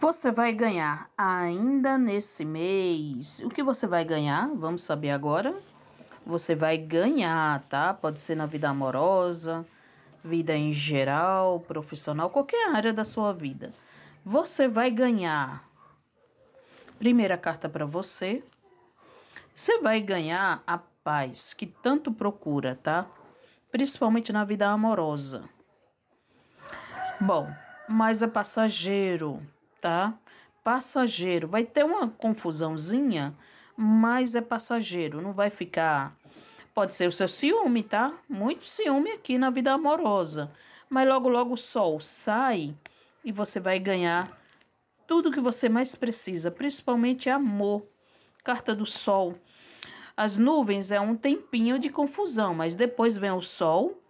Você vai ganhar ainda nesse mês. O que você vai ganhar? Vamos saber agora. Você vai ganhar, tá? Pode ser na vida amorosa, vida em geral, profissional, qualquer área da sua vida. Você vai ganhar. Primeira carta para você. Você vai ganhar a paz que tanto procura, tá? Principalmente na vida amorosa. Bom, mas é passageiro tá? Passageiro. Vai ter uma confusãozinha, mas é passageiro, não vai ficar. Pode ser o seu ciúme, tá? Muito ciúme aqui na vida amorosa. Mas logo, logo o sol sai e você vai ganhar tudo que você mais precisa, principalmente amor. Carta do sol. As nuvens é um tempinho de confusão, mas depois vem o sol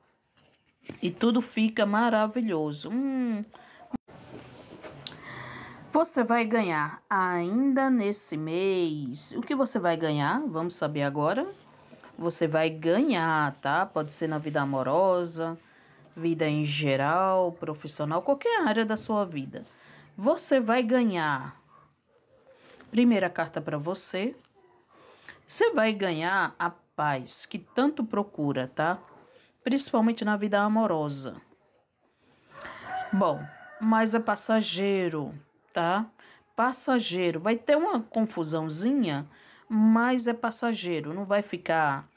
e tudo fica maravilhoso. Hum. Você vai ganhar ainda nesse mês. O que você vai ganhar? Vamos saber agora. Você vai ganhar, tá? Pode ser na vida amorosa, vida em geral, profissional, qualquer área da sua vida. Você vai ganhar. Primeira carta para você. Você vai ganhar a paz que tanto procura, tá? Principalmente na vida amorosa. Bom, mas é passageiro tá? Passageiro. Vai ter uma confusãozinha, mas é passageiro, não vai ficar.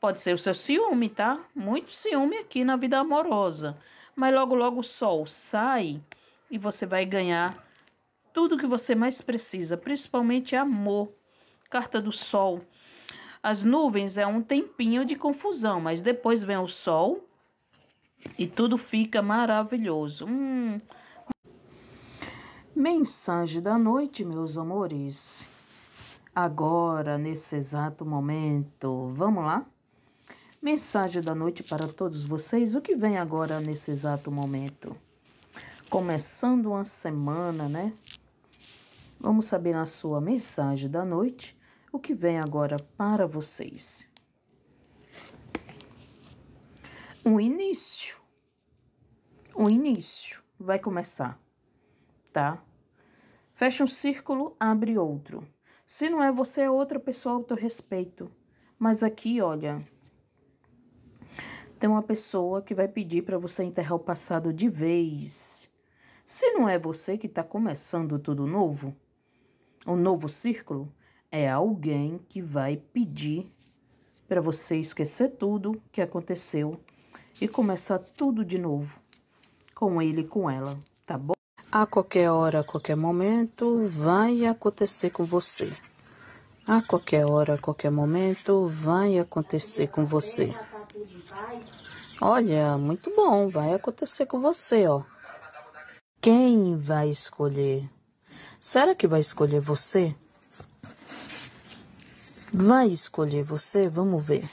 Pode ser o seu ciúme, tá? Muito ciúme aqui na vida amorosa. Mas logo, logo o sol sai e você vai ganhar tudo que você mais precisa, principalmente amor. Carta do sol. As nuvens é um tempinho de confusão, mas depois vem o sol e tudo fica maravilhoso. Hum. Mensagem da noite, meus amores. Agora, nesse exato momento, vamos lá? Mensagem da noite para todos vocês. O que vem agora nesse exato momento? Começando uma semana, né? Vamos saber na sua mensagem da noite o que vem agora para vocês. Um início. Um início vai começar tá? Fecha um círculo, abre outro. Se não é você, é outra pessoa ao teu respeito. Mas aqui, olha, tem uma pessoa que vai pedir para você enterrar o passado de vez. Se não é você que está começando tudo novo, um novo círculo, é alguém que vai pedir para você esquecer tudo que aconteceu e começar tudo de novo com ele, com ela, tá bom? a qualquer hora, a qualquer momento, vai acontecer com você. A qualquer hora, a qualquer momento, vai acontecer com você. Olha, muito bom, vai acontecer com você, ó. Quem vai escolher? Será que vai escolher você? Vai escolher você? Vamos ver.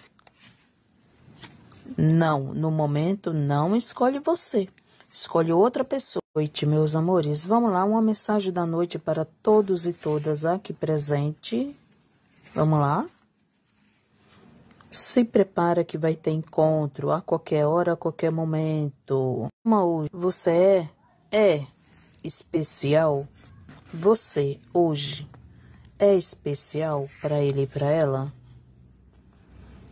Não, no momento não escolhe você. Escolhe outra pessoa. Noite, meus amores. Vamos lá, uma mensagem da noite para todos e todas aqui presente. Vamos lá. Se prepara que vai ter encontro a qualquer hora, a qualquer momento. Uma hoje, você é, é especial. Você hoje é especial para ele e para ela?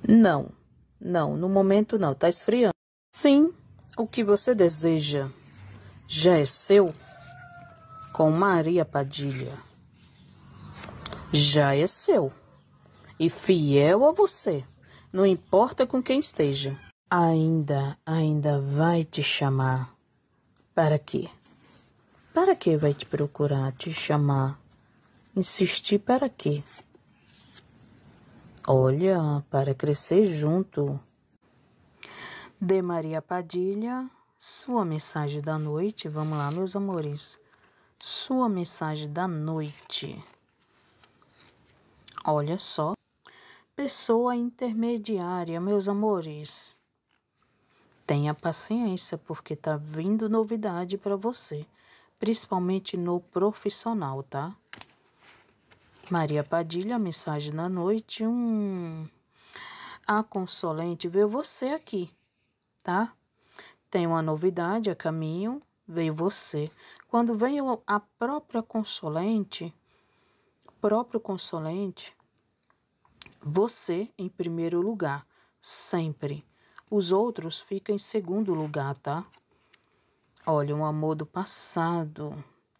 Não, não, no momento não, tá esfriando. Sim, o que você deseja já é seu? Com Maria Padilha. Já é seu e fiel a você, não importa com quem esteja. Ainda, ainda vai te chamar. Para quê? Para que vai te procurar, te chamar? Insistir para quê? Olha, para crescer junto de Maria Padilha, sua mensagem da noite. Vamos lá, meus amores. Sua mensagem da noite. Olha só. Pessoa intermediária, meus amores. Tenha paciência, porque tá vindo novidade para você, principalmente no profissional, tá? Maria Padilha, mensagem da noite. Hum. A consolente vê você aqui tá? Tem uma novidade a caminho, veio você. Quando veio a própria consolente, próprio consolente, você em primeiro lugar, sempre. Os outros ficam em segundo lugar, tá? Olha, um amor do passado,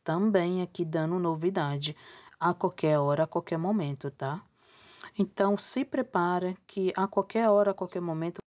também aqui dando novidade a qualquer hora, a qualquer momento, tá? Então se prepara que a qualquer hora, a qualquer momento